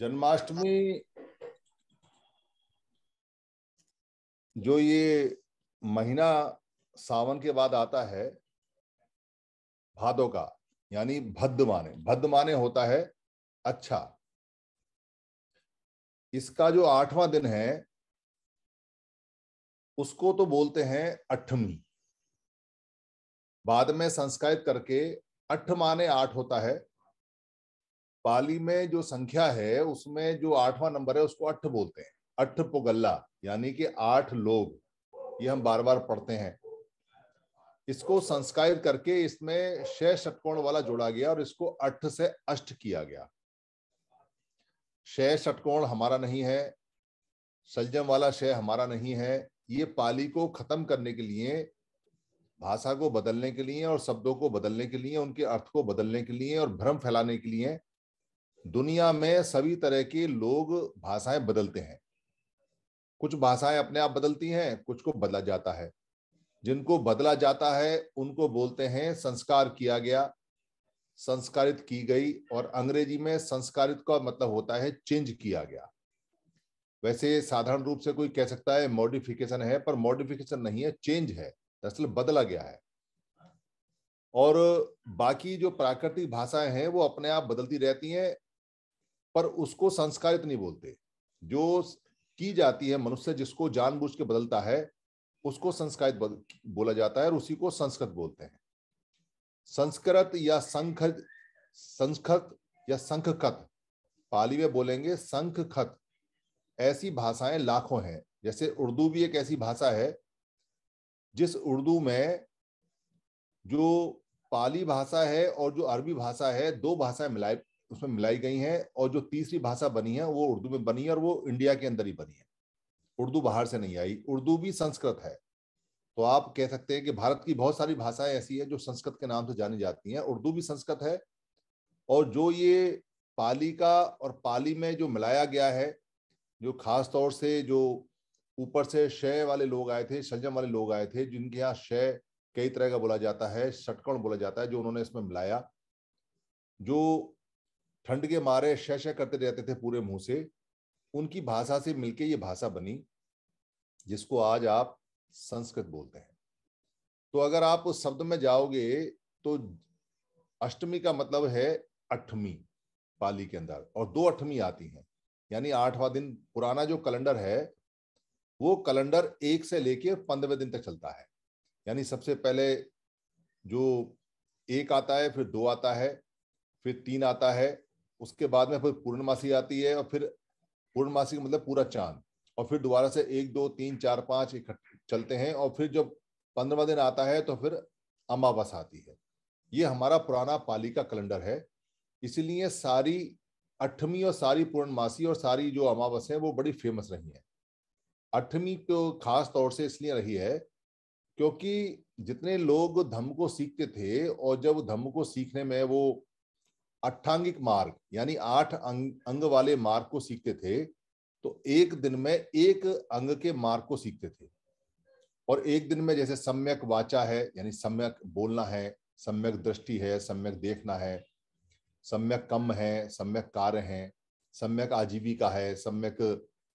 जन्माष्टमी जो ये महीना सावन के बाद आता है भादो का यानी भद्द माने भद्द माने होता है अच्छा इसका जो आठवां दिन है उसको तो बोलते हैं अठमी बाद में संस्कृत करके अठ माने आठ होता है पाली में जो संख्या है उसमें जो आठवां नंबर है उसको अठ बोलते हैं अठ पुगल्ला यानी कि आठ लोग ये हम बार बार पढ़ते हैं इसको संस्कार करके इसमें शह षटकोण वाला जोड़ा गया और इसको अठ से अष्ट किया गया शह षटकोण हमारा नहीं है सलजम वाला शय हमारा नहीं है ये पाली को खत्म करने के लिए भाषा को बदलने के लिए और शब्दों को बदलने के लिए उनके अर्थ को बदलने के लिए और भ्रम फैलाने के लिए दुनिया में सभी तरह के लोग भाषाएं बदलते हैं कुछ भाषाएं अपने आप बदलती हैं कुछ को बदला जाता है जिनको बदला जाता है उनको बोलते हैं संस्कार किया गया संस्कारित की गई और अंग्रेजी में संस्कारित का मतलब होता है चेंज किया गया वैसे साधारण रूप से कोई कह सकता है मॉडिफिकेशन है पर मॉडिफिकेशन नहीं है चेंज है दरअसल बदला गया है और बाकी जो प्राकृतिक भाषाएं हैं वो अपने आप बदलती रहती हैं पर उसको संस्कारित नहीं बोलते जो की जाती है मनुष्य जिसको जानबूझ के बदलता है उसको संस्कारित बोला जाता है और उसी को संस्कृत बोलते हैं संस्कृत या संख संस्कृत या खत पाली में बोलेंगे खत ऐसी भाषाएं लाखों हैं जैसे उर्दू भी एक ऐसी भाषा है जिस उर्दू में जो पाली भाषा है और जो अरबी भाषा है दो भाषाएं मिलाई उसमें मिलाई गई हैं और जो तीसरी भाषा बनी है वो उर्दू में बनी है और वो इंडिया के अंदर ही बनी है उर्दू बाहर से नहीं आई उर्दू भी संस्कृत है तो आप कह सकते हैं कि भारत की बहुत सारी भाषाएं ऐसी है जो संस्कृत के नाम से जानी जाती हैं उर्दू भी संस्कृत है और जो ये पाली का और पाली में जो मिलाया गया है जो खास तौर से जो ऊपर से शय वाले लोग आए थे शलजम वाले लोग आए थे जिनके यहाँ शय कई तरह का बोला जाता है षटकण बोला जाता है जो उन्होंने इसमें मिलाया जो ठंड के मारे शह शह करते रहते थे पूरे मुंह से उनकी भाषा से मिलके ये भाषा बनी जिसको आज आप संस्कृत बोलते हैं तो अगर आप उस शब्द में जाओगे तो अष्टमी का मतलब है अठमी पाली के अंदर और दो अठमी आती हैं यानी आठवां दिन पुराना जो कैलेंडर है वो कैलेंडर एक से लेके पंद्रह दिन तक चलता है यानी सबसे पहले जो एक आता है फिर दो आता है फिर तीन आता है उसके बाद में फिर पूर्णमासी आती है और फिर पूर्णमासी का मतलब पूरा चांद और फिर दोबारा से एक दो तीन चार पाँच चलते हैं और फिर जब पंद्रवा दिन आता है तो फिर अमावस आती है ये हमारा पुराना पाली का कैलेंडर है इसीलिए सारी अठवीं और सारी पूर्णमासी और सारी जो अमावस है वो बड़ी फेमस रही है अठवीं तो खास तौर से इसलिए रही है क्योंकि जितने लोग धम्म को सीखते थे और जब धम्म को सीखने में वो अट्ठांगिक मार्ग यानी आठ अंग अंग वाले मार्ग को सीखते थे तो एक दिन में एक अंग के मार्ग को सीखते थे और एक दिन में जैसे सम्यक वाचा है यानी सम्यक बोलना है सम्यक दृष्टि है सम्यक देखना है सम्यक कम है सम्यक कार्य है सम्यक आजीविका है सम्यक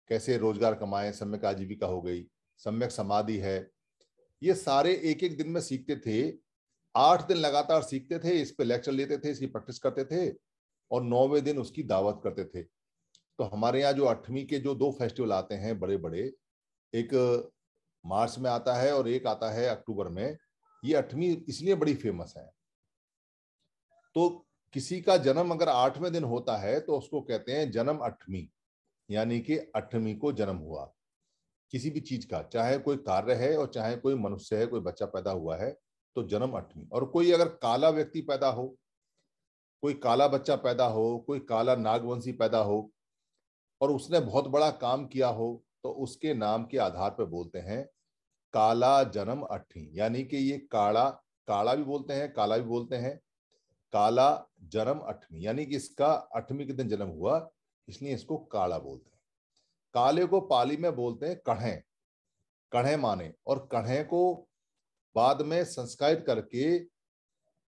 कैसे रोजगार कमाए सम्यक आजीविका हो गई सम्यक समाधि है ये सारे एक एक दिन में सीखते थे आठ दिन लगातार सीखते थे इस पे लेक्चर लेते थे इसकी प्रैक्टिस करते थे और नौवे दिन उसकी दावत करते थे तो हमारे यहाँ जो अठवीं के जो दो फेस्टिवल आते हैं बड़े बड़े एक मार्च में आता है और एक आता है अक्टूबर में ये अठवीं इसलिए बड़ी फेमस है तो किसी का जन्म अगर आठवें दिन होता है तो उसको कहते हैं जन्म अठवीं यानी कि अठवीं को जन्म हुआ किसी भी चीज का चाहे कोई कार्य है और चाहे कोई मनुष्य है कोई बच्चा पैदा हुआ है तो जन्म अठवीं और कोई अगर काला व्यक्ति पैदा हो कोई काला बच्चा पैदा हो कोई काला नागवंशी पैदा हो और उसने बहुत बड़ा काम किया हो तो उसके नाम के आधार पर बोलते हैं काला जन्म अठवीं यानी कि ये काला काला भी बोलते हैं काला भी बोलते हैं काला जन्म अठवीं यानी कि इसका अठवीं के दिन जन्म हुआ इसलिए इसको काला बोलते हैं काले को पाली में बोलते हैं कढ़े कढ़े माने और कढ़े को बाद में संस्कारित करके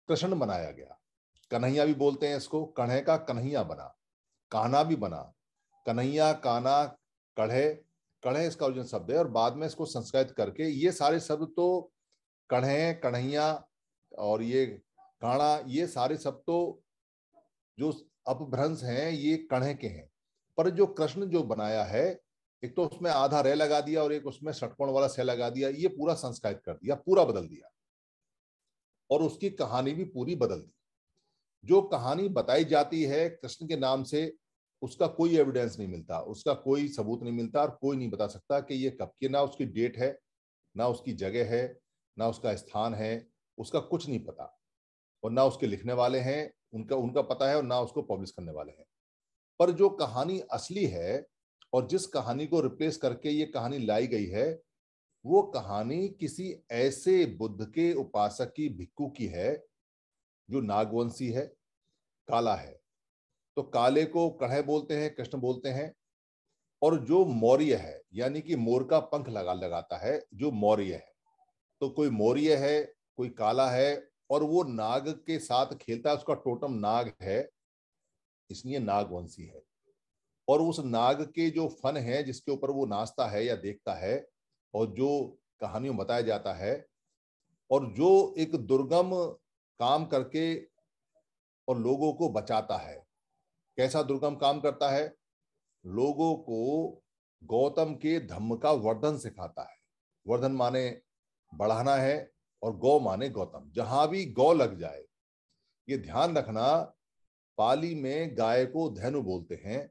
कृष्ण बनाया गया कन्हैया भी बोलते हैं इसको कढ़े का कन्हैया बना काना भी बना कन्हैया काना कढ़े कढ़े इसका ओरिजिन शब्द है और बाद में इसको संस्कृत करके ये सारे शब्द तो कढ़े कन्हैया और ये काणा ये सारे शब्द तो जो अपभ्रंश हैं ये कढ़े के हैं पर जो कृष्ण जो बनाया है एक तो उसमें आधा रे लगा दिया और एक उसमें षटकोण वाला से लगा दिया ये पूरा संस्कारित कर दिया पूरा बदल दिया और उसकी कहानी भी पूरी बदल दी जो कहानी बताई जाती है कृष्ण के नाम से उसका कोई एविडेंस नहीं मिलता उसका कोई सबूत नहीं मिलता और कोई नहीं बता सकता कि ये कब की ना उसकी डेट है ना उसकी जगह है ना उसका स्थान है उसका कुछ नहीं पता और ना उसके लिखने वाले हैं उनका उनका पता है और ना उसको पब्लिश करने वाले हैं पर जो कहानी असली है और जिस कहानी को रिप्लेस करके ये कहानी लाई गई है वो कहानी किसी ऐसे बुद्ध के उपासक की भिक्कू की है जो नागवंशी है काला है तो काले को कढ़े बोलते हैं कृष्ण बोलते हैं और जो मौर्य है यानी कि मोर का पंख लगा लगाता है जो मौर्य है तो कोई मौर्य है कोई काला है और वो नाग के साथ खेलता है उसका टोटम नाग है इसलिए नागवंशी है और उस नाग के जो फन है जिसके ऊपर वो नाचता है या देखता है और जो कहानियों बताया जाता है और जो एक दुर्गम काम करके और लोगों को बचाता है कैसा दुर्गम काम करता है लोगों को गौतम के धम्म का वर्धन सिखाता है वर्धन माने बढ़ाना है और गौ माने गौतम जहां भी गौ लग जाए ये ध्यान रखना पाली में गाय को धैनु बोलते हैं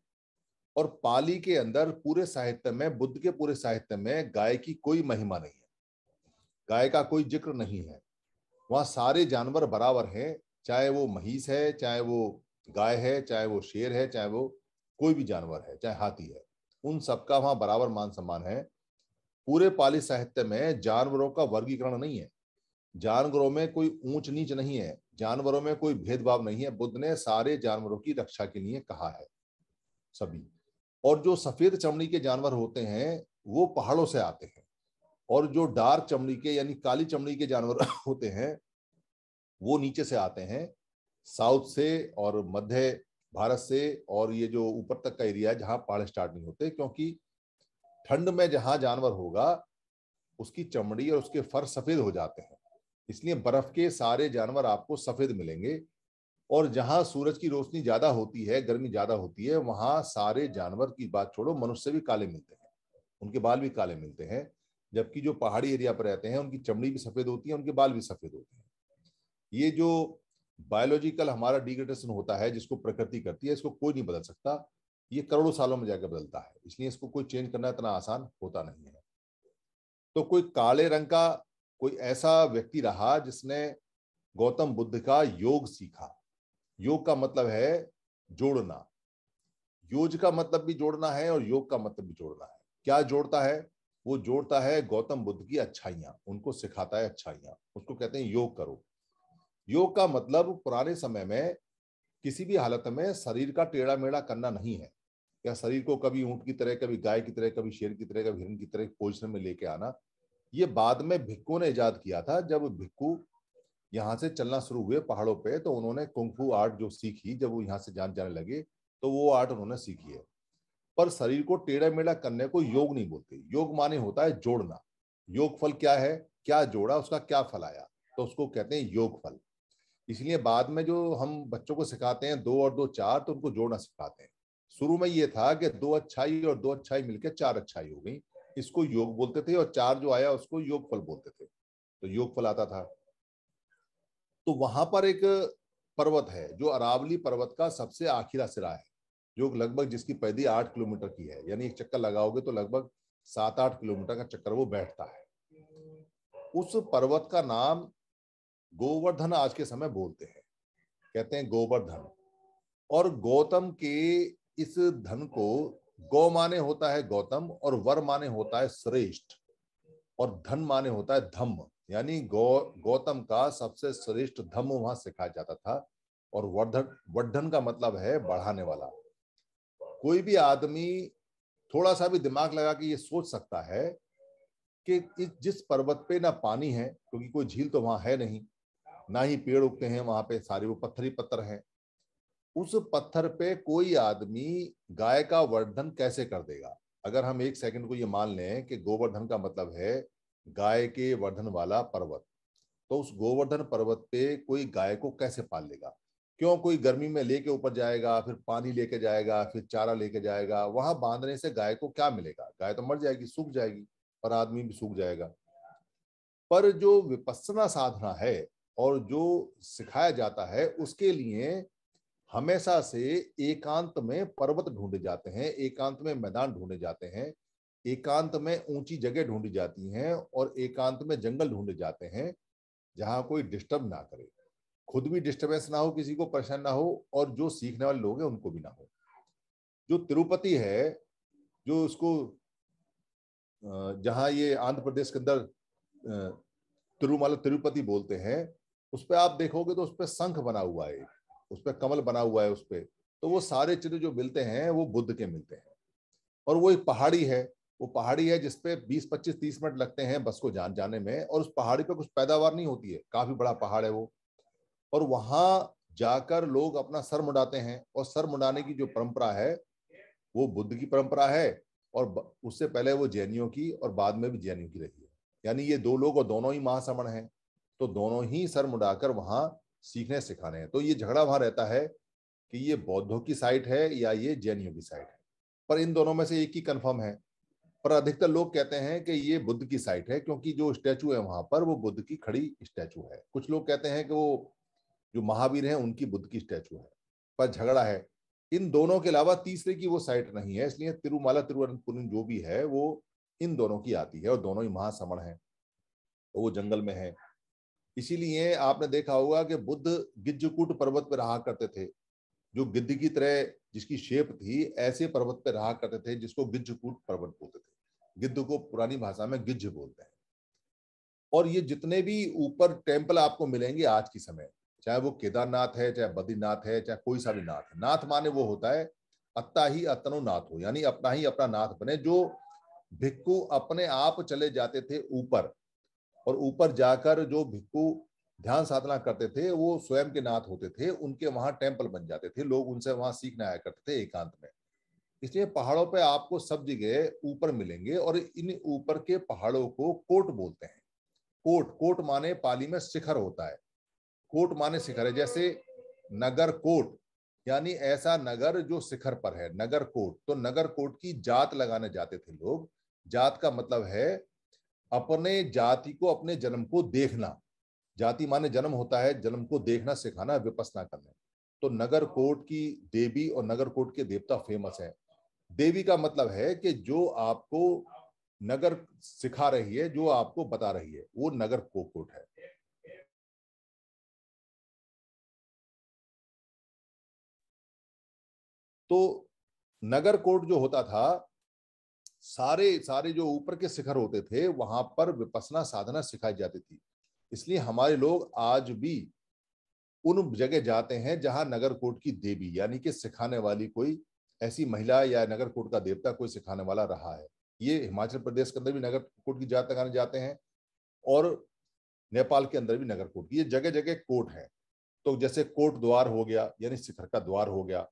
और पाली के अंदर पूरे साहित्य में बुद्ध के पूरे साहित्य में गाय की कोई महिमा नहीं है गाय का कोई जिक्र नहीं है वहां सारे जानवर बराबर हैं चाहे वो महीस है चाहे वो गाय है चाहे वो शेर है चाहे वो कोई भी जानवर है चाहे हाथी है उन सबका वहाँ बराबर मान सम्मान है पूरे पाली साहित्य में जानवरों का वर्गीकरण नहीं है जानवरों में कोई ऊंच नीच नहीं है जानवरों में कोई भेदभाव नहीं है बुद्ध ने सारे जानवरों की रक्षा के लिए कहा है सभी और जो सफेद चमड़ी के जानवर होते हैं वो पहाड़ों से आते हैं और जो डार्क चमड़ी के यानी काली चमड़ी के जानवर होते हैं वो नीचे से आते हैं साउथ से और मध्य भारत से और ये जो ऊपर तक का एरिया है जहाँ पहाड़ स्टार्ट नहीं होते क्योंकि ठंड में जहां जानवर होगा उसकी चमड़ी और उसके फर सफेद हो जाते हैं इसलिए बर्फ के सारे जानवर आपको सफेद मिलेंगे और जहां सूरज की रोशनी ज्यादा होती है गर्मी ज्यादा होती है वहां सारे जानवर की बात छोड़ो मनुष्य भी काले मिलते हैं उनके बाल भी काले मिलते हैं जबकि जो पहाड़ी एरिया पर रहते हैं उनकी चमड़ी भी सफेद होती है उनके बाल भी सफेद होते हैं ये जो बायोलॉजिकल हमारा डिग्रेडेशन होता है जिसको प्रकृति करती है इसको कोई नहीं बदल सकता ये करोड़ों सालों में जाकर बदलता है इसलिए इसको कोई चेंज करना इतना आसान होता नहीं है तो कोई काले रंग का कोई ऐसा व्यक्ति रहा जिसने गौतम बुद्ध का योग सीखा योग का मतलब है जोड़ना योज का मतलब भी जोड़ना है और योग का मतलब भी जोड़ना है क्या जोड़ता है वो जोड़ता है गौतम बुद्ध की अच्छाइयां उनको सिखाता है अच्छाइयां उसको कहते हैं योग करो योग का मतलब पुराने समय में किसी भी हालत में शरीर का टेढ़ा मेढ़ा करना नहीं है या शरीर को कभी ऊंट की तरह कभी गाय की तरह कभी शेर की तरह कभी हिरण की तरह पोजिशन में लेके आना ये बाद में भिक्कू ने ईजाद किया था जब भिक्कू यहाँ से चलना शुरू हुए पहाड़ों पे तो उन्होंने कुंफू आर्ट जो सीखी जब वो यहाँ से जान जाने लगे तो वो आर्ट उन्होंने सीखी है पर शरीर को टेढ़ा मेढ़ा करने को योग नहीं बोलते योग माने होता है जोड़ना योग फल क्या है क्या जोड़ा उसका क्या फल आया तो उसको कहते हैं योग फल इसलिए बाद में जो हम बच्चों को सिखाते हैं दो और दो चार तो उनको जोड़ना सिखाते हैं शुरू में ये था कि दो अच्छाई और दो अच्छाई मिलकर चार अच्छाई हो गई इसको योग बोलते थे और चार जो आया उसको योग फल बोलते थे तो योग फल आता था तो वहां पर एक पर्वत है जो अरावली पर्वत का सबसे आखिरा सिरा है जो लगभग जिसकी पैदी आठ किलोमीटर की है यानी एक चक्कर लगाओगे तो लगभग सात आठ किलोमीटर का चक्कर वो बैठता है उस पर्वत का नाम गोवर्धन आज के समय बोलते हैं कहते हैं गोवर्धन और गौतम के इस धन को गौ माने होता है गौतम और वर माने होता है श्रेष्ठ और धन माने होता है धम्म यानी गौ गौतम का सबसे श्रेष्ठ धम्म वहां सिखाया जाता था और वर्धन वर्धन का मतलब है बढ़ाने वाला कोई भी आदमी थोड़ा सा भी दिमाग लगा के ये सोच सकता है कि इस जिस पर्वत पे ना पानी है क्योंकि कोई झील तो वहां है नहीं ना ही पेड़ उगते हैं वहां पे सारे वो पत्थर ही पत्थर हैं उस पत्थर पे कोई आदमी गाय का वर्धन कैसे कर देगा अगर हम एक सेकंड को ये मान लें कि गोवर्धन का मतलब है गाय के वर्धन वाला पर्वत तो उस गोवर्धन पर्वत पे कोई गाय को कैसे पाल लेगा क्यों कोई गर्मी में लेके ऊपर जाएगा फिर पानी लेके जाएगा फिर चारा लेके जाएगा वहां बांधने से गाय को क्या मिलेगा गाय तो मर जाएगी सूख जाएगी पर आदमी भी सूख जाएगा पर जो विपस्ना साधना है और जो सिखाया जाता है उसके लिए हमेशा से एकांत में पर्वत ढूंढे जाते हैं एकांत में मैदान ढूंढे जाते हैं एकांत में ऊंची जगह ढूंढी जाती हैं और एकांत में जंगल ढूंढे जाते हैं जहां कोई डिस्टर्ब ना करे खुद भी डिस्टर्बेंस ना हो किसी को परेशान ना हो और जो सीखने वाले लोग हैं उनको भी ना हो जो तिरुपति है जो उसको जहां ये आंध्र प्रदेश के अंदर तिरुमाला तिरुपति बोलते हैं उस पर आप देखोगे तो उस पर शंख बना हुआ है उस पर कमल बना हुआ है उस पर तो वो सारे चित्र जो मिलते हैं वो बुद्ध के मिलते हैं और वो एक पहाड़ी है वो पहाड़ी है जिसपे 20 25 30 मिनट लगते हैं बस को जान जाने में और उस पहाड़ी पे कुछ पैदावार नहीं होती है काफी बड़ा पहाड़ है वो और वहां जाकर लोग अपना सर मुंडाते हैं और सर मुंडाने की जो परंपरा है वो बुद्ध की परंपरा है और उससे पहले वो जैनियों की और बाद में भी जैनियों की रही है यानी ये दो लोग और दोनों ही महासमण हैं तो दोनों ही सर मुंडाकर वहाँ सीखने सिखाने हैं तो ये झगड़ा वहाँ रहता है कि ये बौद्धों की साइट है या ये जैनियों की साइट है पर इन दोनों में से एक ही कन्फर्म है पर अधिकतर लोग कहते हैं कि ये बुद्ध की साइट है क्योंकि जो स्टैचू है वहां पर वो बुद्ध की खड़ी स्टैचू है कुछ लोग कहते हैं कि वो जो महावीर हैं उनकी बुद्ध की स्टैचू है पर झगड़ा है इन दोनों के अलावा तीसरे की वो साइट नहीं है इसलिए तिरुमाला तिरुवनंतपुरम जो भी है वो इन दोनों की आती है और दोनों ही महासमण है तो वो जंगल में है इसीलिए आपने देखा होगा कि बुद्ध गिज्जकूट पर्वत पर रहा करते थे जो गिद्ध की तरह जिसकी शेप थी ऐसे पर्वत पर रहा करते थे जिसको गिज्जकूट पर्वत बोलते थे गिद्ध को पुरानी भाषा में गिज्ज बोलते हैं और ये जितने भी ऊपर टेम्पल आपको मिलेंगे आज के समय चाहे वो केदारनाथ है चाहे बद्रीनाथ है चाहे कोई सा भी नाथ है नाथ माने वो होता है अत्ता ही अतनो नाथ हो यानी अपना ही अपना नाथ बने जो भिक्कू अपने आप चले जाते थे ऊपर और ऊपर जाकर जो भिक्खु ध्यान साधना करते थे वो स्वयं के नाथ होते थे उनके वहां टेम्पल बन जाते थे लोग उनसे वहां सीखने आया करते थे एकांत में इसलिए पहाड़ों पे आपको सब जगह ऊपर मिलेंगे और इन ऊपर के पहाड़ों को कोट बोलते हैं कोट कोट माने पाली में शिखर होता है कोट माने शिखर है जैसे नगर कोट यानी ऐसा नगर जो शिखर पर है नगर कोट तो नगर कोट की जात लगाने जाते थे लोग जात का मतलब है अपने जाति को अपने जन्म को देखना जाति माने जन्म होता है जन्म को देखना सिखाना विपसना करना तो नगर कोट की देवी और नगर कोट के देवता फेमस हैं देवी का मतलब है कि जो आपको नगर सिखा रही है जो आपको बता रही है वो नगर कोकोट है तो नगर कोट जो होता था सारे सारे जो ऊपर के शिखर होते थे वहां पर विपसना साधना सिखाई जाती थी इसलिए हमारे लोग आज भी उन जगह जाते हैं जहां नगर कोट की देवी यानी कि सिखाने वाली कोई ऐसी महिला या नगर कोट का देवता कोई सिखाने वाला रहा है ये हिमाचल प्रदेश के अंदर भी नगर कोट की जात लगाने जाते हैं और नेपाल के अंदर भी नगर कोट ये जगह जगह कोट है तो जैसे कोट द्वार हो गया यानी शिखर का द्वार हो गया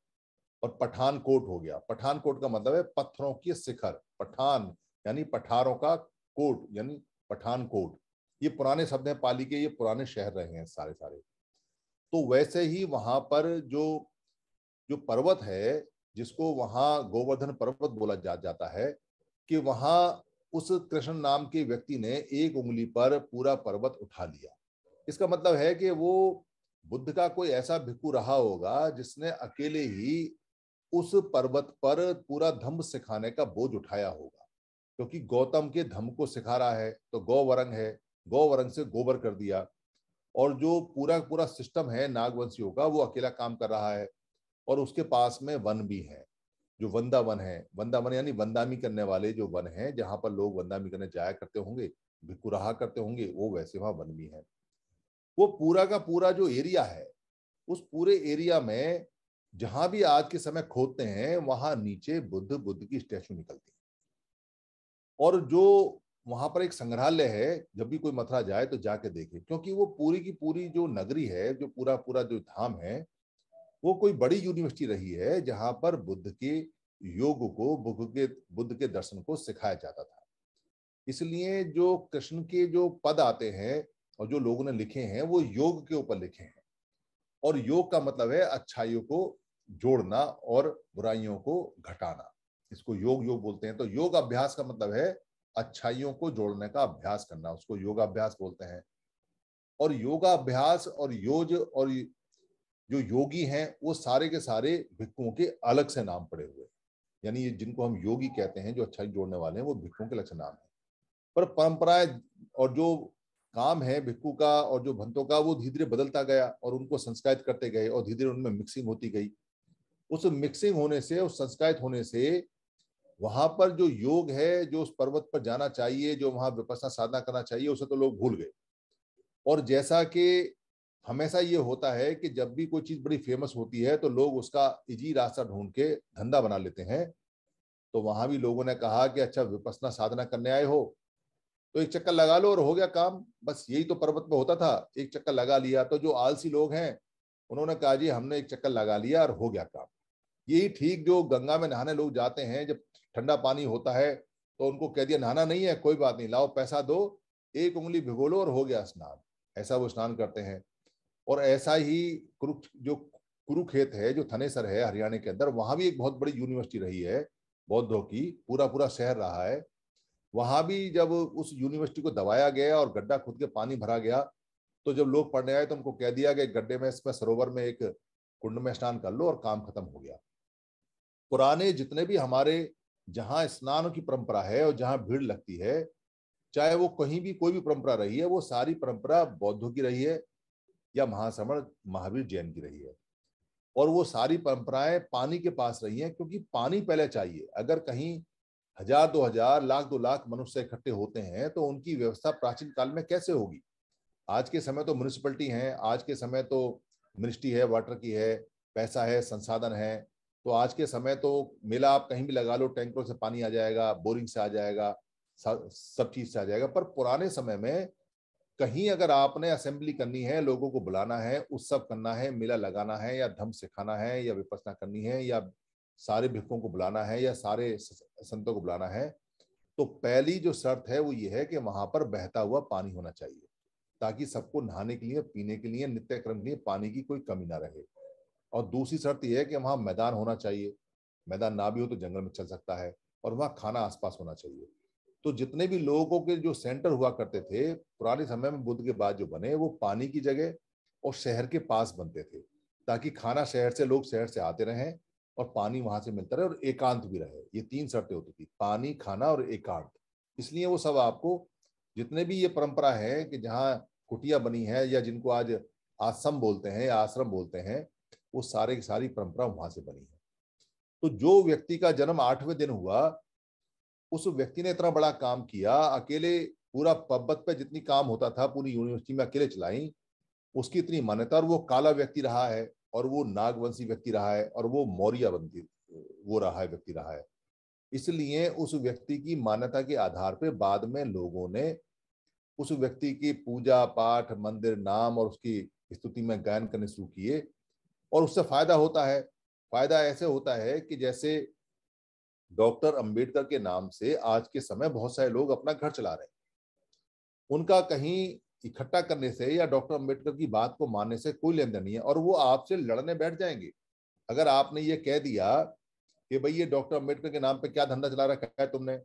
और पठान कोट हो गया पठान कोट का मतलब है पत्थरों की शिखर पठान यानी पठारों का कोट यानी पठान कोट ये पुराने शब्द हैं पाली के ये पुराने शहर रहे हैं सारे सारे तो वैसे ही वहां पर जो जो पर्वत है जिसको वहां गोवर्धन पर्वत बोला जा जाता है कि वहां उस कृष्ण नाम के व्यक्ति ने एक उंगली पर पूरा पर्वत उठा लिया इसका मतलब है कि वो बुद्ध का कोई ऐसा भिक्खु रहा होगा जिसने अकेले ही उस पर्वत पर पूरा धम्म सिखाने का बोझ उठाया होगा क्योंकि गौतम के धम्म को सिखा रहा है तो गौवरंग है गौवरंग से गोबर कर दिया और जो पूरा पूरा सिस्टम है नागवंशियों का वो अकेला काम कर रहा है और उसके पास में वन भी है जो वंदावन है वंदावन यानी वंदामी करने वाले जो वन है जहां पर लोग वंदामी करने जाया करते होंगे भिकुराहा करते होंगे वो वैसे वहां वन भी है वो पूरा का पूरा जो एरिया है उस पूरे एरिया में जहां भी आज के समय खोदते हैं वहां नीचे बुद्ध बुद्ध की स्टैचू निकलती है और जो वहां पर एक संग्रहालय है जब भी कोई मथुरा जाए तो जाके देखे क्योंकि वो पूरी की पूरी जो नगरी है जो पूरा पूरा जो धाम है वो कोई बड़ी यूनिवर्सिटी रही है जहां पर बुद्ध के योग को बुद्ध के बुद्ध के दर्शन को सिखाया जाता था इसलिए जो कृष्ण के जो पद आते हैं और जो लोगों ने लिखे हैं वो योग के ऊपर लिखे हैं और योग का मतलब है अच्छाइयों को जोड़ना और बुराइयों को घटाना इसको योग योग बोलते हैं तो योग अभ्यास का मतलब है अच्छाइयों को जोड़ने का अभ्यास करना उसको योगाभ्यास बोलते हैं और योगाभ्यास और योज और जो योगी हैं वो सारे के सारे भिक्खुओं के अलग से नाम पड़े हुए यानी जिनको हम योगी कहते हैं जो अच्छाई जोड़ने वाले हैं वो भिक्खुओं के अलग से नाम है पर परंपराएं और जो काम है भिक्खु का और जो भंतों का वो धीरे धीरे बदलता गया और उनको संस्कारित करते गए और धीरे धीरे उनमें मिक्सिंग होती गई उस मिक्सिंग होने से उस संस्कारित होने से वहां पर जो योग है जो उस पर्वत पर जाना चाहिए जो वहां विपसना साधना करना चाहिए उसे तो लोग भूल गए और जैसा कि हमेशा ये होता है कि जब भी कोई चीज बड़ी फेमस होती है तो लोग उसका इजी रास्ता ढूंढ के धंधा बना लेते हैं तो वहां भी लोगों ने कहा कि अच्छा विपसना साधना करने आए हो तो एक चक्कर लगा लो और हो गया काम बस यही तो पर्वत में होता था एक चक्कर लगा लिया तो जो आलसी लोग हैं उन्होंने कहा जी हमने एक चक्कर लगा लिया और हो गया काम यही ठीक जो गंगा में नहाने लोग जाते हैं जब ठंडा पानी होता है तो उनको कह दिया नहाना नहीं है कोई बात नहीं लाओ पैसा दो एक उंगली भिगो लो और हो गया स्नान ऐसा वो स्नान करते हैं और ऐसा ही कुरु जो कुरुखेत है जो थनेसर है हरियाणा के अंदर वहां भी एक बहुत बड़ी यूनिवर्सिटी रही है बौद्धों की पूरा पूरा शहर रहा है वहां भी जब उस यूनिवर्सिटी को दबाया गया और गड्ढा खुद के पानी भरा गया तो जब लोग पढ़ने आए तो उनको कह दिया गया गड्ढे में इसमें सरोवर में एक कुंड में स्नान कर लो और काम खत्म हो गया पुराने जितने भी हमारे जहाँ स्नान की परंपरा है और जहाँ भीड़ लगती है चाहे वो कहीं भी कोई भी परंपरा रही है वो सारी परंपरा बौद्धों की रही है या महासमण महावीर जैन की रही है और वो सारी परंपराएं पानी के पास रही हैं क्योंकि पानी पहले चाहिए अगर कहीं हजार दो हजार लाख दो लाख मनुष्य इकट्ठे होते हैं तो उनकी व्यवस्था प्राचीन काल में कैसे होगी आज के समय तो म्यूनिसिपलिटी है आज के समय तो मिनिस्ट्री है वाटर की है पैसा है संसाधन है तो आज के समय तो मेला आप कहीं भी लगा लो टैंकरों से पानी आ जाएगा बोरिंग से आ जाएगा सब चीज से आ जाएगा पर पुराने समय में कहीं अगर आपने असेंबली करनी है लोगों को बुलाना है उत्सव करना है मेला लगाना है या धम सिखाना है या विपसना करनी है या सारे भिक्खों को बुलाना है या सारे संतों को बुलाना है तो पहली जो शर्त है वो ये है कि वहां पर बहता हुआ पानी होना चाहिए ताकि सबको नहाने के लिए पीने के लिए नित्य क्रम के लिए पानी की कोई कमी ना रहे और दूसरी शर्त यह है कि वहां मैदान होना चाहिए मैदान ना भी हो तो जंगल में चल सकता है और वहाँ खाना आसपास होना चाहिए तो जितने भी लोगों के जो सेंटर हुआ करते थे पुराने समय में बुद्ध के बाद जो बने वो पानी की जगह और शहर के पास बनते थे ताकि खाना शहर से लोग शहर से आते रहें और पानी वहां से मिलता रहे और एकांत भी रहे ये तीन शर्तें होती थी पानी खाना और एकांत इसलिए वो सब आपको जितने भी ये परंपरा है कि जहाँ कुटिया बनी है या जिनको आज आश्रम बोलते हैं या आश्रम बोलते हैं वो सारे की सारी परंपरा वहां से बनी है तो जो व्यक्ति का जन्म आठवें दिन हुआ उस व्यक्ति ने इतना बड़ा काम किया अकेले पूरा पब्बत पे जितनी काम होता था पूरी यूनिवर्सिटी में अकेले चलाई उसकी इतनी मान्यता और वो काला व्यक्ति रहा है और वो नागवंशी व्यक्ति रहा है और वो मौर्य वो रहा है व्यक्ति रहा है इसलिए उस व्यक्ति की मान्यता के आधार पर बाद में लोगों ने उस व्यक्ति की पूजा पाठ मंदिर नाम और उसकी स्तुति में गायन करने शुरू किए और उससे फायदा होता है फायदा ऐसे होता है कि जैसे डॉक्टर अंबेडकर के नाम से आज के समय बहुत सारे लोग अपना घर चला रहे हैं उनका कहीं इकट्ठा करने से या डॉक्टर अंबेडकर की बात को मानने से कोई लेन देन नहीं है और वो आपसे लड़ने बैठ जाएंगे अगर आपने ये कह दिया कि भाई ये डॉक्टर अंबेडकर के नाम पे क्या धंधा चला रखा है तुमने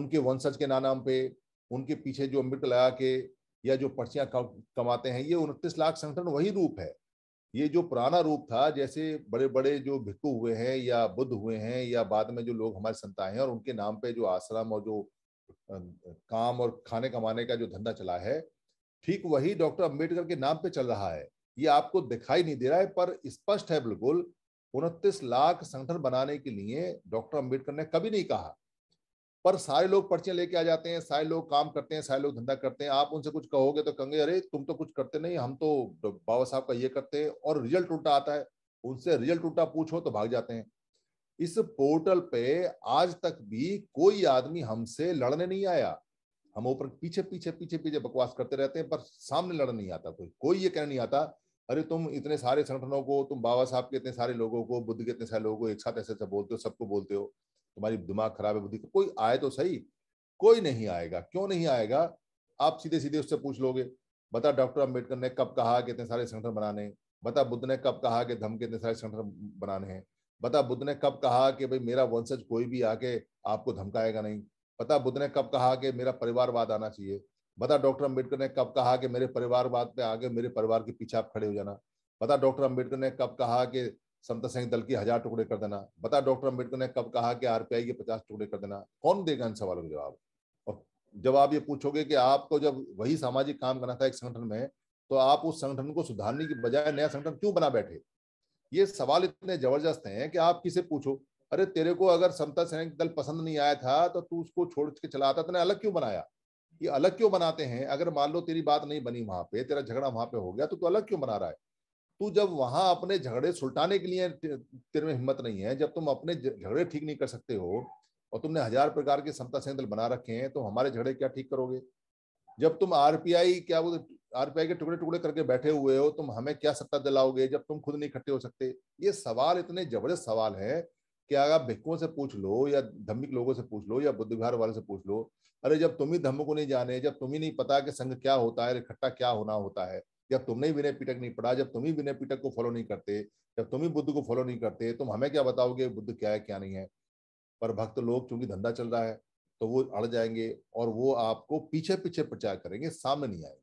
उनके वंशज के ना नाम पे उनके पीछे जो अमृत लगा के या जो पर्चियां कमाते हैं ये उनतीस लाख संगठन वही रूप है ये जो पुराना रूप था जैसे बड़े बड़े जो भिक्खु हुए हैं या बुद्ध हुए हैं या बाद में जो लोग हमारे संताए हैं और उनके नाम पे जो आश्रम और जो काम और खाने कमाने का जो धंधा चला है ठीक वही डॉक्टर अम्बेडकर के नाम पे चल रहा है ये आपको दिखाई नहीं दे रहा है पर स्पष्ट है बिल्कुल उनतीस लाख संगठन बनाने के लिए डॉक्टर अम्बेडकर ने कभी नहीं कहा पर सारे लोग पर्चियां लेके आ जाते हैं सारे लोग काम करते हैं सारे लोग धंधा करते हैं आप उनसे कुछ कहोगे तो कहेंगे अरे तुम तो कुछ करते नहीं हम तो बाबा साहब का ये करते हैं और रिजल्ट उल्टा आता है उनसे रिजल्ट उल्टा पूछो तो भाग जाते हैं इस पोर्टल पे आज तक भी कोई आदमी हमसे लड़ने नहीं आया हम ऊपर पीछे पीछे पीछे पीछे बकवास करते रहते हैं पर सामने लड़ने नहीं आता कोई कोई ये कहना नहीं आता अरे तुम इतने सारे संगठनों को तुम बाबा साहब के इतने सारे लोगों को बुद्ध के इतने सारे लोगों को एक साथ ऐसे ऐसे बोलते हो सबको बोलते हो तुम्हारी दिमाग खराब है बुद्धि कोई आए तो सही कोई नहीं आएगा क्यों नहीं आएगा आप सीधे सीधे उससे पूछ लोगे बता डॉक्टर अम्बेडकर ने कब कहा कि इतने सारे संगठन बनाने बता बुद्ध ने कब कहा कि धम के इतने सारे संगठन बनाने हैं बता बुद्ध ने कब कहा कि भाई मेरा वंशज कोई भी आके आपको धमकाएगा नहीं बता बुद्ध ने कब कहा कि मेरा परिवारवाद आना चाहिए बता डॉक्टर अंबेडकर ने कब कहा कि मेरे परिवारवाद पे आगे मेरे परिवार के पीछे आप खड़े हो जाना बता डॉक्टर अंबेडकर ने कब कहा कि समता सैनिक दल की हजार टुकड़े कर देना बता डॉक्टर अम्बेडकर ने कब कहा कि आरपीआई के पचास टुकड़े कर देना कौन देगा इन सवालों के जवाब और जब आप ये पूछोगे कि आपको जब वही सामाजिक काम करना था एक संगठन में तो आप उस संगठन को सुधारने की बजाय नया संगठन क्यों बना बैठे ये सवाल इतने जबरदस्त हैं कि आप किसे पूछो अरे तेरे को अगर समता सैनिक दल पसंद नहीं आया था तो तू उसको छोड़ के चला आता तो अलग क्यों बनाया ये अलग क्यों बनाते हैं अगर मान लो तेरी बात नहीं बनी वहां पे तेरा झगड़ा वहां पे हो गया तो तू अलग क्यों बना रहा है तू जब वहां अपने झगड़े सुलटाने के लिए तेरे में हिम्मत नहीं है जब तुम अपने झगड़े ठीक नहीं कर सकते हो और तुमने हजार प्रकार के समता दल बना रखे हैं तो हमारे झगड़े क्या ठीक करोगे जब तुम आरपीआई क्या वो आरपीआई के टुकड़े टुकड़े करके बैठे हुए हो तुम हमें क्या सत्ता दिलाओगे जब तुम खुद नहीं इकट्ठे हो सकते ये सवाल इतने जबरदस्त सवाल है कि अगर आप भिक्कों से पूछ लो या धम्मिक लोगों से पूछ लो या बुद्ध विहार वाले से पूछ लो अरे जब तुम ही धम्म को नहीं जाने जब तुम ही नहीं पता कि संघ क्या होता है इकट्ठा क्या होना होता है जब तुमने विनय पीटक नहीं पढ़ा जब तुम ही विनय पीटक को फॉलो नहीं करते जब तुम ही बुद्ध को फॉलो नहीं करते तुम हमें क्या बताओगे बुद्ध क्या है क्या नहीं है पर भक्त लोग चूंकि धंधा चल रहा है तो वो अड़ जाएंगे और वो आपको पीछे पीछे प्रचार करेंगे सामने नहीं आएंगे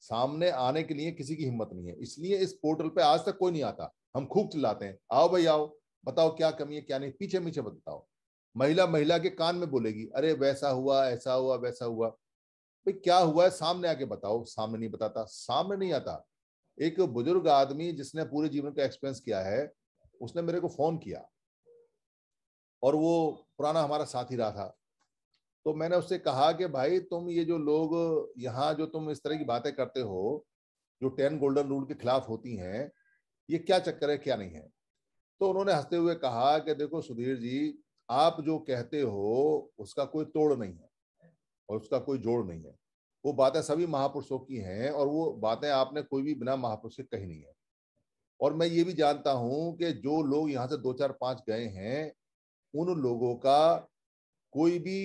सामने आने के लिए किसी की हिम्मत नहीं है इसलिए इस पोर्टल पे आज तक कोई नहीं आता हम खूब चिल्लाते हैं आओ भाई आओ बताओ क्या कमी है क्या नहीं पीछे पीछे बताओ महिला महिला के कान में बोलेगी अरे वैसा हुआ ऐसा हुआ वैसा हुआ भाई क्या हुआ है सामने आके बताओ सामने नहीं बताता सामने नहीं आता एक बुजुर्ग आदमी जिसने पूरे जीवन का एक्सपीरियंस किया है उसने मेरे को फोन किया और वो पुराना हमारा साथी रहा था तो मैंने उससे कहा कि भाई तुम ये जो लोग यहाँ जो तुम इस तरह की बातें करते हो जो टेन गोल्डन रूल के खिलाफ होती हैं ये क्या चक्कर है क्या नहीं है तो उन्होंने हंसते हुए कहा कि देखो सुधीर जी आप जो कहते हो उसका कोई तोड़ नहीं है और उसका कोई जोड़ नहीं है वो बातें सभी महापुरुषों की हैं और वो बातें आपने कोई भी बिना महापुरुष के कही नहीं है और मैं ये भी जानता हूं कि जो लोग यहाँ से दो चार पांच गए हैं उन लोगों का कोई भी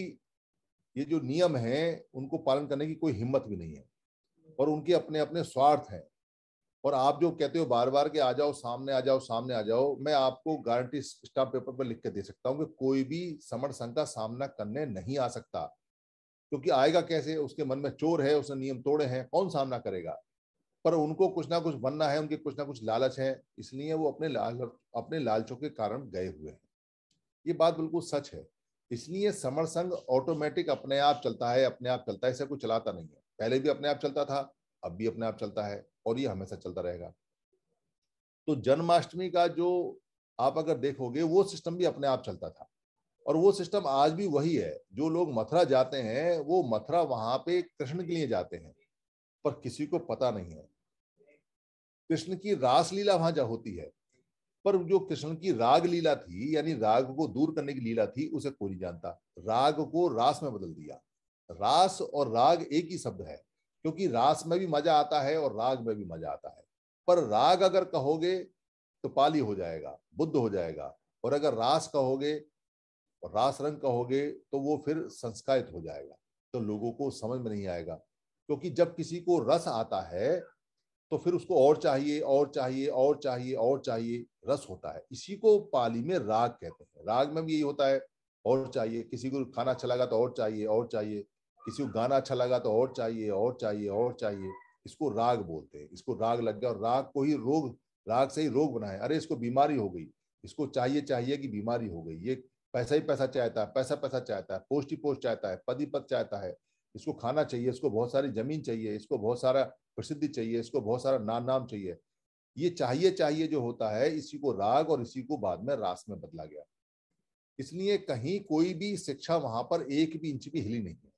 ये जो नियम है उनको पालन करने की कोई हिम्मत भी नहीं है और उनके अपने अपने स्वार्थ हैं और आप जो कहते हो बार बार के आ जाओ सामने आ जाओ सामने आ जाओ मैं आपको गारंटी स्टाफ पेपर पर लिख के दे सकता हूँ कि कोई भी समर संघ का सामना करने नहीं आ सकता क्योंकि आएगा कैसे उसके मन में चोर है उसने नियम तोड़े हैं कौन सामना करेगा पर उनको कुछ ना कुछ बनना है उनके कुछ ना कुछ लालच है इसलिए वो अपने लाल अपने लालचों के कारण गए हुए हैं ये बात बिल्कुल सच है इसलिए समर संघ ऑटोमेटिक अपने आप चलता है अपने आप चलता है इसे कोई चलाता नहीं है पहले भी अपने आप चलता था अब भी अपने आप चलता है और ये हमेशा चलता रहेगा तो जन्माष्टमी का जो आप अगर देखोगे वो सिस्टम भी अपने आप चलता था और वो सिस्टम आज भी वही है जो लोग मथुरा जाते हैं वो मथुरा वहां पे कृष्ण के लिए जाते हैं पर किसी को पता नहीं है कृष्ण की रासलीला वहां जा होती है पर जो कृष्ण की राग लीला थी यानी राग को दूर करने की लीला थी उसे कोई नहीं जानता राग को रास में बदल दिया रास और राग एक ही शब्द है क्योंकि रास में भी मजा आता है और राग में भी मजा आता है पर राग अगर कहोगे तो पाली हो जाएगा बुद्ध हो जाएगा और अगर रास कहोगे और रास रंग का गए तो वो फिर संस्कारित हो जाएगा तो लोगों को समझ में नहीं आएगा क्योंकि जब किसी को रस आता है तो फिर उसको और चाहिए और चाहिए और चाहिए और चाहिए रस होता है इसी को पाली में राग कहते हैं राग में भी यही होता है और चाहिए किसी को खाना अच्छा लगा तो और चाहिए और चाहिए किसी को गाना अच्छा लगा तो और चाहिए और चाहिए और चाहिए इसको राग बोलते हैं इसको राग लग गया और राग को ही रोग राग से ही रोग बनाए अरे इसको बीमारी हो गई इसको चाहिए चाहिए कि बीमारी हो गई ये पैसा ही पैसा चाहता है पैसा पैसा चाहता है पोस्ट ही पोस्ट चाहता है पद ही पद चाहता है इसको खाना चाहिए इसको बहुत सारी जमीन चाहिए इसको बहुत सारा प्रसिद्धि चाहिए इसको बहुत सारा नाम नाम चाहिए ये चाहिए चाहिए जो होता है इसी को राग और इसी को बाद में रास में बदला गया इसलिए कहीं कोई भी शिक्षा वहां पर एक भी इंच भी हिली नहीं है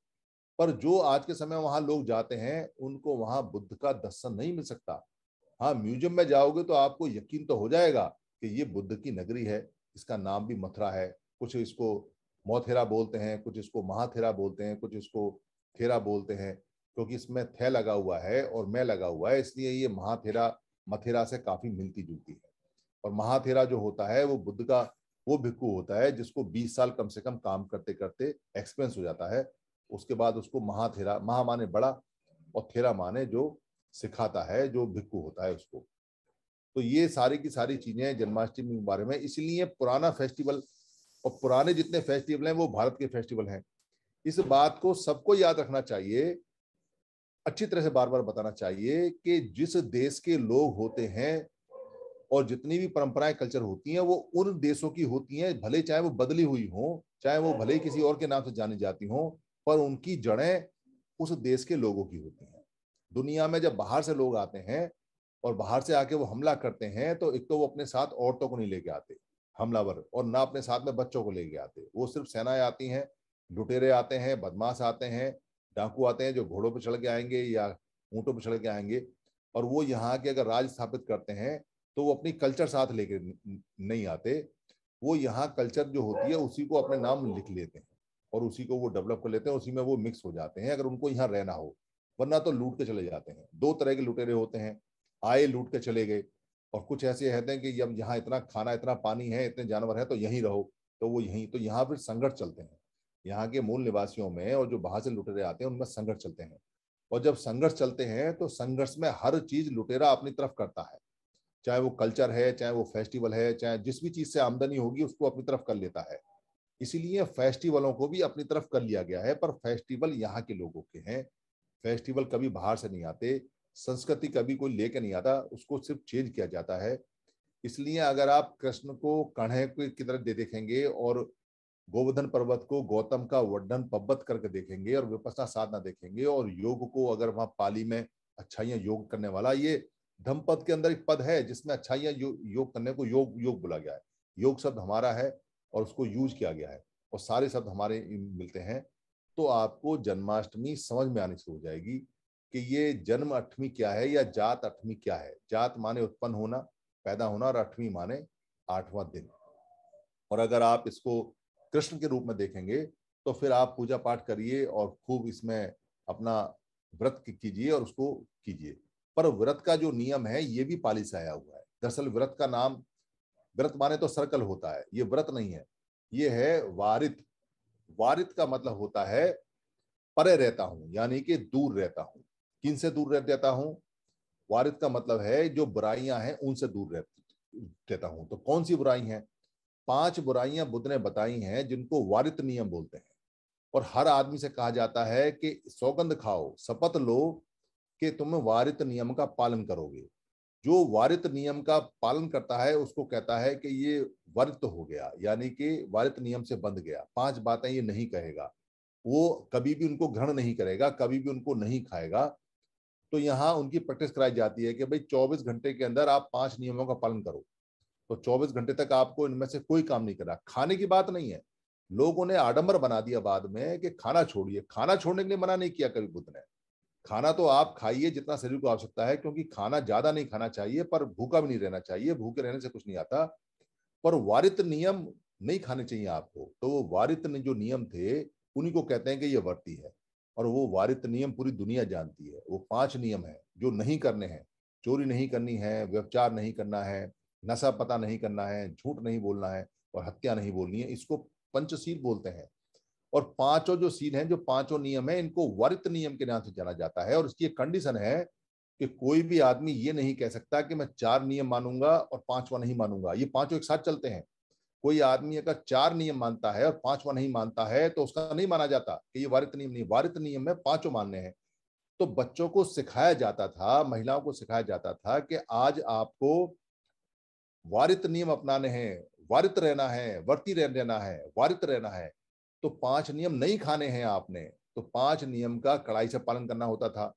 पर जो आज के समय वहां लोग जाते हैं उनको वहां बुद्ध का दर्शन नहीं मिल सकता हाँ म्यूजियम में जाओगे तो आपको यकीन तो हो जाएगा कि ये बुद्ध की नगरी है इसका नाम भी मथुरा है कुछ इसको मौथेरा बोलते हैं कुछ इसको महाथेरा बोलते हैं कुछ इसको थेरा बोलते हैं क्योंकि इसमें थे लगा हुआ है और मैं लगा हुआ है इसलिए ये महाथेरा मथेरा से काफी मिलती जुलती है और महाथेरा जो होता है वो बुद्ध का वो भिक्कू होता है जिसको 20 साल कम से कम काम करते करते एक्सपेंस हो जाता है उसके बाद उसको महाथेरा महा माने बड़ा और थेरा माने जो सिखाता है जो भिक्खु होता है उसको तो ये सारी की सारी चीजें जन्माष्टमी के बारे में इसलिए पुराना फेस्टिवल और पुराने जितने फेस्टिवल हैं वो भारत के फेस्टिवल हैं इस बात को सबको याद रखना चाहिए अच्छी तरह से बार बार बताना चाहिए कि जिस देश के लोग होते हैं और जितनी भी परंपराएं कल्चर होती हैं वो उन देशों की होती हैं भले चाहे वो बदली हुई हों चाहे वो भले किसी और के नाम से जानी जाती हों पर उनकी जड़ें उस देश के लोगों की होती हैं दुनिया में जब बाहर से लोग आते हैं और बाहर से आके वो हमला करते हैं तो एक तो वो अपने साथ औरतों को नहीं लेके आते हमलावर और ना अपने साथ में बच्चों को लेके आते वो सिर्फ सेनाएं आती हैं लुटेरे आते हैं बदमाश आते हैं डाकू आते हैं जो घोड़ों पर चढ़ के आएंगे या ऊँटों पर चढ़ के आएंगे और वो यहाँ के अगर राज स्थापित करते हैं तो वो अपनी कल्चर साथ लेके नहीं आते वो यहाँ कल्चर जो होती है उसी को अपने नाम लिख लेते हैं और उसी को वो डेवलप कर लेते हैं उसी में वो मिक्स हो जाते हैं अगर उनको यहाँ रहना हो वरना तो लूट के चले जाते हैं दो तरह के लुटेरे होते हैं आए लूट के चले गए और कुछ ऐसे कहते हैं कि जब यहाँ इतना खाना इतना पानी है इतने जानवर है तो यहीं रहो तो वो यहीं तो यहाँ फिर संघर्ष चलते हैं यहाँ के मूल निवासियों में और जो बाहर से लुटेरे आते हैं उनमें संघर्ष चलते हैं और जब संघर्ष चलते हैं तो संघर्ष में हर चीज लुटेरा अपनी तरफ करता है चाहे वो कल्चर है चाहे वो फेस्टिवल है चाहे जिस भी चीज से आमदनी होगी उसको अपनी तरफ कर लेता है इसीलिए फेस्टिवलों को भी अपनी तरफ कर लिया गया है पर फेस्टिवल यहाँ के लोगों के हैं फेस्टिवल कभी बाहर से नहीं आते संस्कृति कभी कोई लेके नहीं आता उसको सिर्फ चेंज किया जाता है इसलिए अगर आप कृष्ण को कढ़े की तरह दे देखेंगे और गोवर्धन पर्वत को गौतम का वर्धन पर्वत करके देखेंगे और विपसना साधना देखेंगे और योग को अगर वहां पाली में अच्छाइयां योग करने वाला ये धमपद के अंदर एक पद है जिसमें अच्छाइयां यो, योग करने को योग योग बोला गया है योग शब्द हमारा है और उसको यूज किया गया है और सारे शब्द हमारे मिलते हैं तो आपको जन्माष्टमी समझ में आनी शुरू हो जाएगी कि ये जन्म अठमी क्या है या जात अठमी क्या है जात माने उत्पन्न होना पैदा होना और अठवीं माने आठवां दिन और अगर आप इसको कृष्ण के रूप में देखेंगे तो फिर आप पूजा पाठ करिए और खूब इसमें अपना व्रत कीजिए और उसको कीजिए पर व्रत का जो नियम है ये भी पाली से आया हुआ है दरअसल व्रत का नाम व्रत माने तो सर्कल होता है ये व्रत नहीं है ये है वारित वारित का मतलब होता है परे रहता हूं यानी कि दूर रहता हूं किन से दूर रह देता हूं वारिद का मतलब है जो बुराइयां हैं उनसे दूर रह देता हूँ तो कौन सी बुराई हैं पांच बुराइयां बुद्ध ने बताई हैं जिनको वारित नियम बोलते हैं और हर आदमी से कहा जाता है कि सौगंध खाओ शपथ लो कि तुम वारित नियम का पालन करोगे जो वारित नियम का पालन करता है उसको कहता है कि ये वारित हो गया यानी कि वारित नियम से बंध गया पांच बातें ये नहीं कहेगा वो कभी भी उनको घृण नहीं करेगा कभी भी उनको नहीं खाएगा तो यहाँ उनकी प्रैक्टिस कराई जाती है कि भाई 24 घंटे के अंदर आप पांच नियमों का पालन करो तो 24 घंटे तक आपको इनमें से कोई काम नहीं करा खाने की बात नहीं है लोगों ने आडम्बर बना दिया बाद में कि खाना छोड़िए खाना छोड़ने के लिए मना नहीं किया कभी बुद्ध ने खाना तो आप खाइए जितना शरीर को आवश्यकता है क्योंकि खाना ज्यादा नहीं खाना चाहिए पर भूखा भी नहीं रहना चाहिए भूखे रहने से कुछ नहीं आता पर वारित नियम नहीं खाने चाहिए आपको तो वो वारित जो नियम थे उन्हीं को कहते हैं कि ये वर्ती है और वो वारित नियम पूरी दुनिया जानती है वो पांच नियम है जो नहीं करने हैं चोरी नहीं करनी है व्यवचार नहीं करना है नशा पता नहीं करना है झूठ नहीं बोलना है और हत्या नहीं बोलनी है इसको पंचशील बोलते हैं और पांचों जो सील हैं जो पांचों नियम है इनको वरित नियम के नाम से जाना जाता है और इसकी एक कंडीशन है कि कोई भी आदमी ये नहीं कह सकता कि मैं चार नियम मानूंगा और पांचवा नहीं मानूंगा ये पांचों एक साथ चलते हैं कोई आदमी अगर चार नियम मानता है और पांचवा नहीं मानता है तो उसका नहीं माना जाता कि ये वारित नियम नहीं वारित नियम में पांचों मानने हैं तो बच्चों को सिखाया जाता था महिलाओं को सिखाया जाता था कि आज आपको वारित नियम अपनाने हैं वारित रहना है वर्ती रहना है वारित रहना है तो पांच नियम नहीं खाने हैं आपने तो पांच नियम का कड़ाई से पालन करना होता था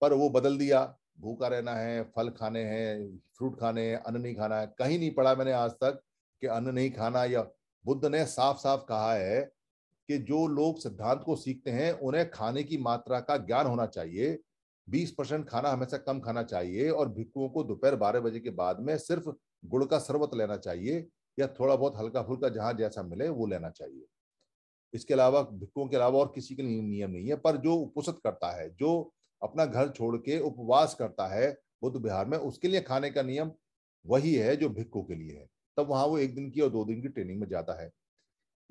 पर वो बदल दिया भूखा रहना है फल खाने हैं फ्रूट खाने हैं अन्न नहीं खाना है कहीं नहीं पढ़ा मैंने आज तक कि अन्न नहीं खाना या बुद्ध ने साफ साफ कहा है कि जो लोग सिद्धांत को सीखते हैं उन्हें खाने की मात्रा का ज्ञान होना चाहिए 20 परसेंट खाना हमेशा कम खाना चाहिए और भिक्खुओं को दोपहर बारह बजे के बाद में सिर्फ गुड़ का शरबत लेना चाहिए या थोड़ा बहुत हल्का फुल्का जहां जैसा मिले वो लेना चाहिए इसके अलावा भिक्खुओं के अलावा और किसी के लिए नियम नहीं है पर जो उपोषित करता है जो अपना घर छोड़ के उपवास करता है बुद्ध बिहार में उसके लिए खाने का नियम वही है जो भिक्खु के लिए है तब वहां वो एक दिन की और दो दिन की ट्रेनिंग में जाता है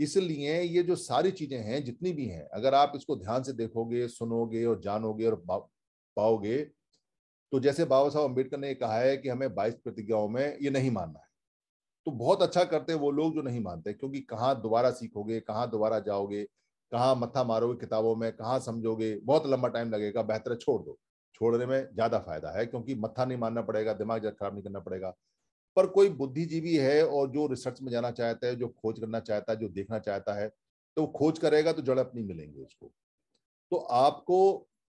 इसलिए ये जो सारी चीजें हैं जितनी भी हैं अगर आप इसको ध्यान से देखोगे सुनोगे और जानोगे और पाओगे तो जैसे बाबा साहब अम्बेडकर ने कहा है कि हमें बाईस प्रतिज्ञाओं में ये नहीं मानना है तो बहुत अच्छा करते हैं वो लोग जो नहीं मानते क्योंकि कहाँ दोबारा सीखोगे कहाँ दोबारा जाओगे कहाँ मत्था मारोगे किताबों में कहाँ समझोगे बहुत लंबा टाइम लगेगा बेहतर छोड़ दो छोड़ने में ज्यादा फायदा है क्योंकि मत्था नहीं मानना पड़ेगा दिमाग ज्यादा खराब नहीं करना पड़ेगा पर कोई बुद्धिजीवी है और जो रिसर्च में जाना चाहता है जो खोज करना चाहता है जो देखना चाहता है तो वो खोज करेगा तो जड़ अपनी मिलेंगे उसको तो आपको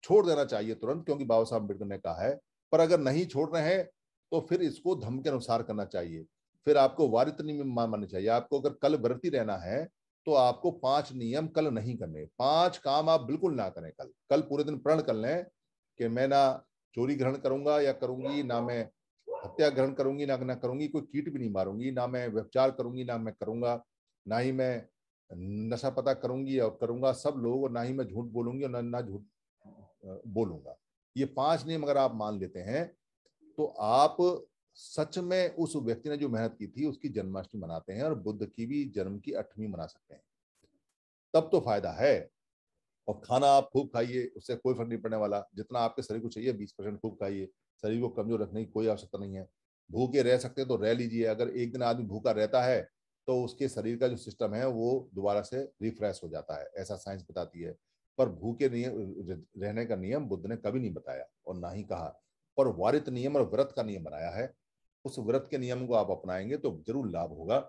छोड़ देना चाहिए तुरंत क्योंकि बाबा साहब अम्बेडकर ने कहा है पर अगर नहीं छोड़ रहे हैं तो फिर इसको धम के अनुसार करना चाहिए फिर आपको वारित नियम मानना चाहिए आपको अगर कल व्रती रहना है तो आपको पांच नियम कल नहीं करने पांच काम आप बिल्कुल ना करें कल कल पूरे दिन प्रण कर लें कि मैं ना चोरी ग्रहण करूंगा या करूंगी ना मैं हत्या ग्रहण करूंगी ना ना करूंगी कोई कीट भी नहीं मारूंगी ना मैं व्यवचार करूंगी ना मैं करूंगा ना ही मैं नशा पता करूंगी और करूंगा सब लोग और ना ही मैं झूठ बोलूंगी और ना ना झूठ बोलूंगा ये पांच नियम अगर आप मान लेते हैं तो आप सच में उस व्यक्ति ने जो मेहनत की थी उसकी जन्माष्टमी मनाते हैं और बुद्ध की भी जन्म की अठवीं मना सकते हैं तब तो फायदा है और खाना आप खूब खाइए उससे कोई फर्क नहीं पड़ने वाला जितना आपके शरीर को चाहिए बीस परसेंट खूब खाइए शरीर को कमजोर रखने की कोई आवश्यकता नहीं है भूखे रह सकते तो रह लीजिए अगर एक दिन आदमी भूखा रहता है तो उसके शरीर का जो सिस्टम है वो दोबारा से रिफ्रेश हो जाता है ऐसा साइंस बताती है पर भूखे रहने का नियम बुद्ध ने कभी नहीं बताया और ना ही कहा पर वारित नियम और व्रत का नियम बनाया है उस व्रत के नियम को आप अपनाएंगे तो जरूर लाभ होगा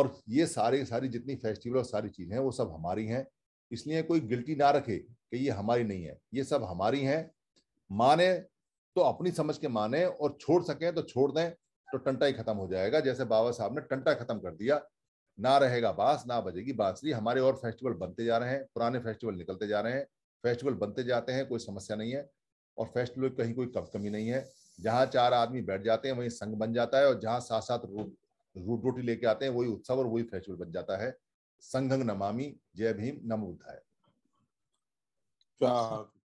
और ये सारे सारी जितनी फेस्टिवल और सारी चीजें हैं वो सब हमारी हैं इसलिए कोई गिल्टी ना रखे कि ये हमारी नहीं है ये सब हमारी हैं माने तो अपनी समझ के माने और छोड़ सकें तो छोड़ दें तो टंटा ही खत्म हो जाएगा जैसे बाबा साहब ने टंटा खत्म कर दिया ना रहेगा बांस ना बजेगी बांसुरी हमारे और फेस्टिवल बनते जा रहे हैं पुराने फेस्टिवल निकलते जा रहे हैं फेस्टिवल बनते जाते हैं कोई समस्या नहीं है और फेस्टिवल कहीं कोई कम कमी नहीं है जहाँ चार आदमी बैठ जाते हैं वहीं संघ बन जाता है और जहाँ साथ साथ रोटी लेके आते हैं वही उत्सव और वही फेस्टिवल बन जाता है संघंग नमामि जय भीम नम बुद्धाय